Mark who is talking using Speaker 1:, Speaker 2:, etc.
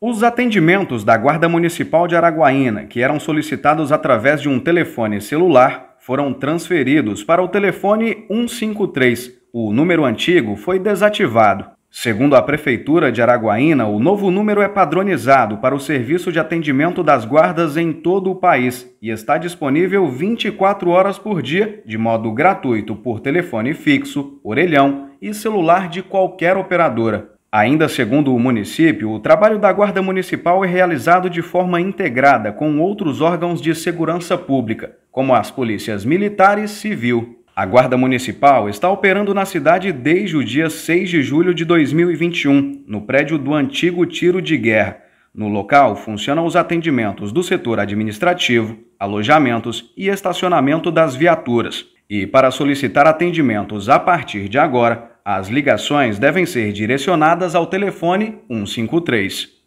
Speaker 1: Os atendimentos da Guarda Municipal de Araguaína, que eram solicitados através de um telefone celular, foram transferidos para o telefone 153. O número antigo foi desativado. Segundo a Prefeitura de Araguaína, o novo número é padronizado para o serviço de atendimento das guardas em todo o país e está disponível 24 horas por dia, de modo gratuito, por telefone fixo, orelhão e celular de qualquer operadora. Ainda segundo o município, o trabalho da Guarda Municipal é realizado de forma integrada com outros órgãos de segurança pública, como as polícias militares e civil. A Guarda Municipal está operando na cidade desde o dia 6 de julho de 2021, no prédio do antigo Tiro de Guerra. No local funcionam os atendimentos do setor administrativo, alojamentos e estacionamento das viaturas. E para solicitar atendimentos a partir de agora, as ligações devem ser direcionadas ao telefone 153.